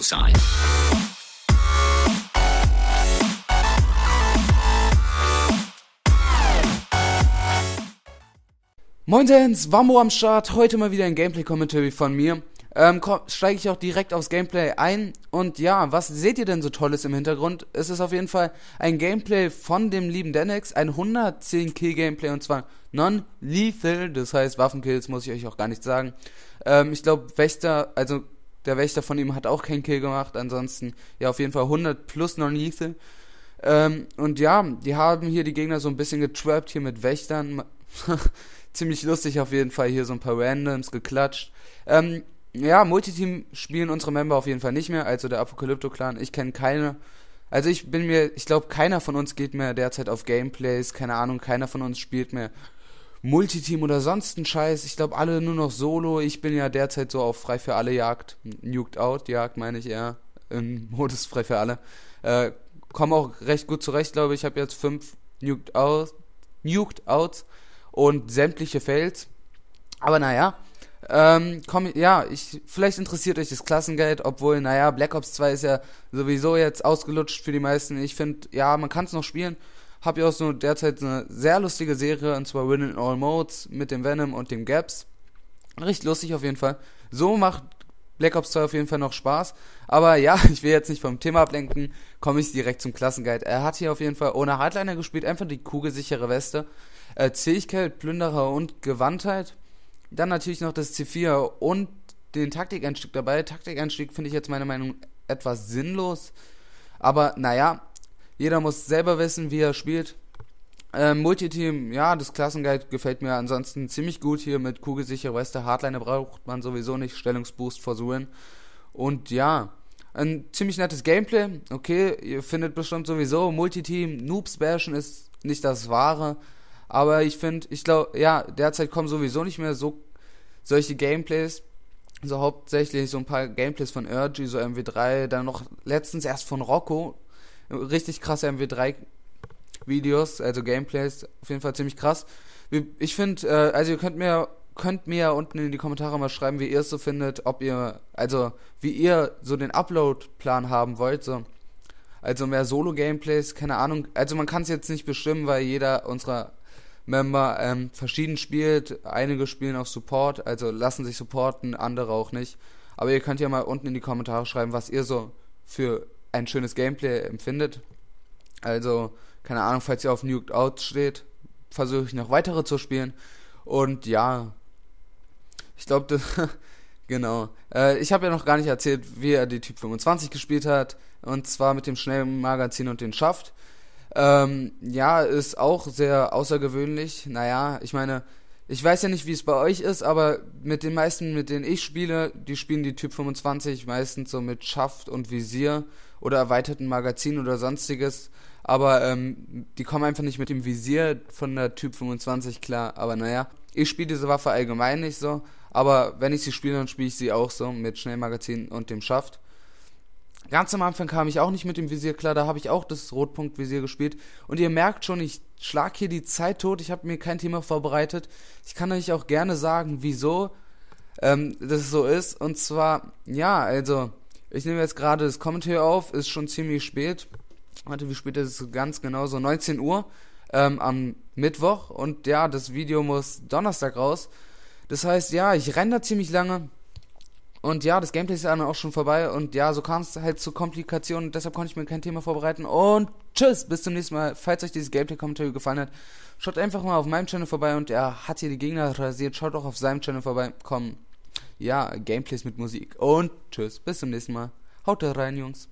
Bullseye. Sens, Wambo am Start. Heute mal wieder ein Gameplay-Commentary von mir. Ähm, steige ich auch direkt aufs Gameplay ein. Und ja, was seht ihr denn so Tolles im Hintergrund? Es ist auf jeden Fall ein Gameplay von dem lieben Denex, ein 110-Kill-Gameplay und zwar non-lethal, das heißt Waffenkills muss ich euch auch gar nicht sagen. Ähm, ich glaube, Wächter, also der Wächter von ihm hat auch keinen Kill gemacht. Ansonsten, ja, auf jeden Fall 100 plus Non-Lethal. Ähm, und ja, die haben hier die Gegner so ein bisschen getrappt hier mit Wächtern. Ziemlich lustig auf jeden Fall hier so ein paar Randoms geklatscht. Ähm, ja, Multiteam spielen unsere Member auf jeden Fall nicht mehr, also der Apokalypto-Clan. Ich kenne keine. Also ich bin mir, ich glaube, keiner von uns geht mehr derzeit auf Gameplays, keine Ahnung, keiner von uns spielt mehr Multiteam oder sonst ein Scheiß. Ich glaube, alle nur noch solo. Ich bin ja derzeit so auf Frei für alle Jagd. Nuked Out Jagd meine ich eher. Im Modus Frei für alle. Äh, Komme auch recht gut zurecht, glaube ich. Ich habe jetzt fünf Nuked Out, Nuked Out und sämtliche Fails. Aber naja. Ähm, komm, ja, ich, vielleicht interessiert euch das Klassengeld, obwohl, naja, Black Ops 2 ist ja sowieso jetzt ausgelutscht für die meisten. Ich finde, ja, man kann es noch spielen, habe ich auch so derzeit eine sehr lustige Serie, und zwar Win in All Modes mit dem Venom und dem Gaps. Richtig lustig auf jeden Fall. So macht Black Ops 2 auf jeden Fall noch Spaß. Aber ja, ich will jetzt nicht vom Thema ablenken, komme ich direkt zum Klassenguide. Er hat hier auf jeden Fall ohne Hardliner gespielt, einfach die kugelsichere Weste. Äh, Zähigkeit, Plünderer und Gewandtheit. Dann natürlich noch das C4 und den Taktikeinstieg dabei. Taktikeinstieg finde ich jetzt meiner Meinung nach etwas sinnlos. Aber naja, jeder muss selber wissen, wie er spielt. Ähm, Multiteam, ja, das Klassengeld gefällt mir ansonsten ziemlich gut hier mit kugelsicher Weste. Hardline braucht man sowieso nicht. Stellungsboost versuchen. Und ja, ein ziemlich nettes Gameplay. Okay, ihr findet bestimmt sowieso Multiteam. Noobs bashen ist nicht das Wahre. Aber ich finde, ich glaube, ja, derzeit kommen sowieso nicht mehr so solche Gameplays. So hauptsächlich so ein paar Gameplays von Urgy, so MW3, dann noch letztens erst von Rocco. Richtig krasse MW3-Videos, also Gameplays, auf jeden Fall ziemlich krass. Ich finde, äh, also ihr könnt mir könnt mir ja unten in die Kommentare mal schreiben, wie ihr es so findet, ob ihr, also wie ihr so den Upload-Plan haben wollt, so. Also mehr Solo-Gameplays, keine Ahnung. Also man kann es jetzt nicht bestimmen, weil jeder unserer Member ähm, verschieden spielt. Einige spielen auf Support, also lassen sich supporten, andere auch nicht. Aber ihr könnt ja mal unten in die Kommentare schreiben, was ihr so für ein schönes Gameplay empfindet. Also, keine Ahnung, falls ihr auf Nuked Out steht, versuche ich noch weitere zu spielen. Und ja, ich glaube, das. genau. Äh, ich habe ja noch gar nicht erzählt, wie er die Typ 25 gespielt hat. Und zwar mit dem schnellen Magazin und den Schaft. Ähm, ja, ist auch sehr außergewöhnlich. Naja, ich meine, ich weiß ja nicht, wie es bei euch ist, aber mit den meisten, mit denen ich spiele, die spielen die Typ 25 meistens so mit Schaft und Visier oder erweiterten Magazin oder sonstiges. Aber ähm, die kommen einfach nicht mit dem Visier von der Typ 25 klar. Aber naja, ich spiele diese Waffe allgemein nicht so. Aber wenn ich sie spiele, dann spiele ich sie auch so mit Schnellmagazin und dem Schaft. Ganz am Anfang kam ich auch nicht mit dem Visier klar, da habe ich auch das Rotpunktvisier gespielt. Und ihr merkt schon, ich schlag hier die Zeit tot, ich habe mir kein Thema vorbereitet. Ich kann euch auch gerne sagen, wieso ähm, das so ist. Und zwar, ja, also, ich nehme jetzt gerade das Commentary auf, ist schon ziemlich spät. Warte, wie spät ist es ganz genau? So 19 Uhr ähm, am Mittwoch. Und ja, das Video muss Donnerstag raus. Das heißt, ja, ich renne da ziemlich lange und ja, das Gameplay ist dann auch schon vorbei. Und ja, so kam es halt zu Komplikationen. Deshalb konnte ich mir kein Thema vorbereiten. Und tschüss, bis zum nächsten Mal. Falls euch dieses gameplay kommentar gefallen hat, schaut einfach mal auf meinem Channel vorbei. Und er hat hier die Gegner rasiert. Schaut auch auf seinem Channel vorbei. Komm, ja, Gameplays mit Musik. Und tschüss, bis zum nächsten Mal. Haut rein, Jungs.